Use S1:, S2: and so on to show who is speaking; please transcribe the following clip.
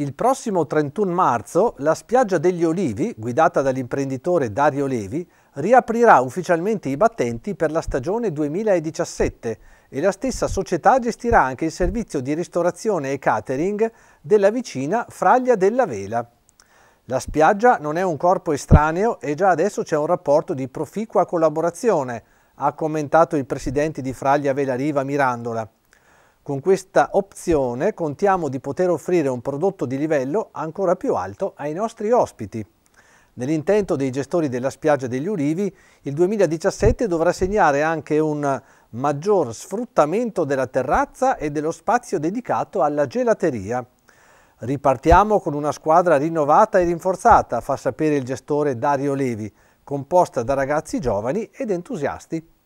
S1: Il prossimo 31 marzo la spiaggia degli Olivi, guidata dall'imprenditore Dario Levi, riaprirà ufficialmente i battenti per la stagione 2017 e la stessa società gestirà anche il servizio di ristorazione e catering della vicina Fraglia della Vela. La spiaggia non è un corpo estraneo e già adesso c'è un rapporto di proficua collaborazione, ha commentato il presidente di Fraglia Vela Riva Mirandola. Con questa opzione contiamo di poter offrire un prodotto di livello ancora più alto ai nostri ospiti. Nell'intento dei gestori della spiaggia degli Ulivi, il 2017 dovrà segnare anche un maggior sfruttamento della terrazza e dello spazio dedicato alla gelateria. Ripartiamo con una squadra rinnovata e rinforzata, fa sapere il gestore Dario Levi, composta da ragazzi giovani ed entusiasti.